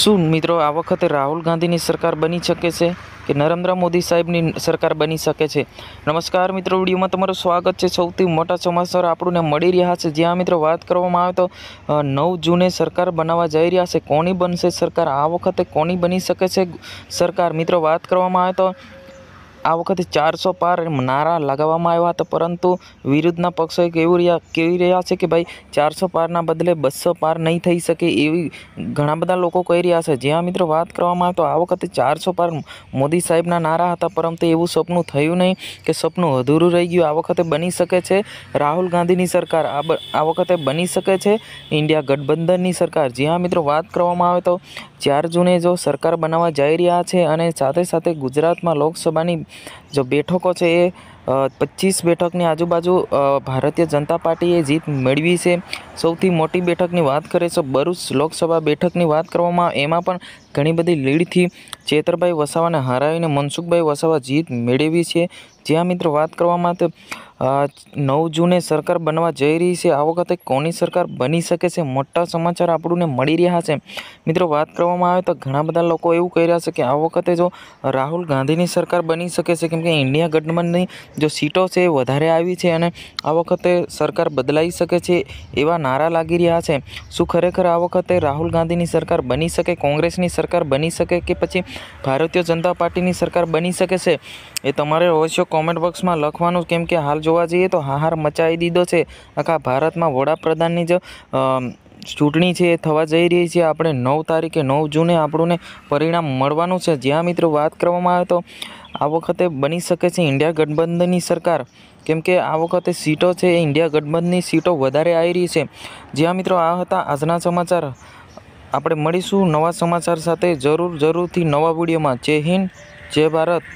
શું મિત્રો આ વખતે રાહુલ ગાંધીની સરકાર બની શકે છે કે નરેન્દ્ર મોદી સાહેબની સરકાર બની શકે છે નમસ્કાર મિત્રો વિડીયોમાં તમારું સ્વાગત છે સૌથી મોટા સમાચાર આપણને મળી રહ્યા છે જ્યાં મિત્રો વાત કરવામાં આવે તો નવ જૂને સરકાર બનાવવા જઈ રહ્યા છે કોની બનશે સરકાર આ વખતે કોની બની શકે છે સરકાર મિત્રો વાત કરવામાં આવે તો આ વખતે ચારસો પાર નારા લગાવવામાં આવ્યા હતા પરંતુ વિરુદ્ધના પક્ષોએ કેવું રહ્યા કેવી રહ્યા છે કે ભાઈ ચારસો પારના બદલે બસો પાર નહીં થઈ શકે એવી ઘણા બધા લોકો કહી રહ્યા છે જ્યાં મિત્રો વાત કરવામાં આવે તો આ વખતે ચારસો પાર મોદી સાહેબના નારા હતા પરંતુ એવું સપનું થયું નહીં કે સપનું અધૂરું રહી ગયું આ વખતે બની શકે છે રાહુલ ગાંધીની સરકાર આ વખતે બની શકે છે ઇન્ડિયા ગઠબંધનની સરકાર જ્યાં મિત્રો વાત કરવામાં આવે તો ચાર જૂને જો સરકાર બનાવવા જઈ રહ્યા છે અને સાથે સાથે ગુજરાતમાં લોકસભાની જો બેઠકો છે એ પચીસ બેઠકની આજુબાજુ ભારતીય જનતા પાર્ટીએ જીત મેળવી છે સૌથી મોટી બેઠકની વાત કરે તો ભરૂચ લોકસભા બેઠકની વાત કરવામાં એમાં પણ ઘણી બધી લીડથી ચેતરભાઈ વસાવાને હરાવીને મનસુખભાઈ વસાવા જીત મેળવી છે જ્યાં મિત્રો વાત કરવામાં તો નવ જૂને સરકાર બનવા જઈ રહી છે આ વખતે કોની સરકાર બની શકે છે મોટા સમાચાર આપણને મળી રહ્યા છે મિત્રો વાત કરવામાં આવે તો ઘણા બધા લોકો એવું કહી રહ્યા છે કે આ વખતે જો રાહુલ ગાંધીની સરકાર બની શકે છે કેમકે ઇન્ડિયા ગઠબંધનની જો સીટો છે એ વધારે આવી છે અને આ વખતે સરકાર બદલાઈ શકે છે એવા નારા લાગી રહ્યા છે શું ખરેખર આ વખતે રાહુલ ગાંધીની સરકાર બની શકે કોંગ્રેસની સરકાર બની શકે કે પછી ભારતીય જનતા પાર્ટીની સરકાર બની શકે છે એ તમારે અવશ્ય કોમેન્ટ બોક્સમાં લખવાનું કેમકે હાલ જો જોવા જઈએ તો હાહાર મચાવી દીધો છે આખા ભારતમાં વડાપ્રધાનની જ ચૂંટણી છે એ થવા જઈ રહી છે આપણે નવ તારીખે નવ જૂને આપણને પરિણામ મળવાનું છે જ્યાં મિત્રો વાત કરવામાં આવે તો આ વખતે બની શકે છે ઇન્ડિયા ગઠબંધનની સરકાર કેમકે આ વખતે સીટો છે એ ઇન્ડિયા ગઠબંધનની સીટો વધારે આવી રહી છે જ્યાં મિત્રો આ હતા આજના સમાચાર આપણે મળીશું નવા સમાચાર સાથે જરૂર જરૂરથી નવા વિડીયોમાં જય હિન્દ જય ભારત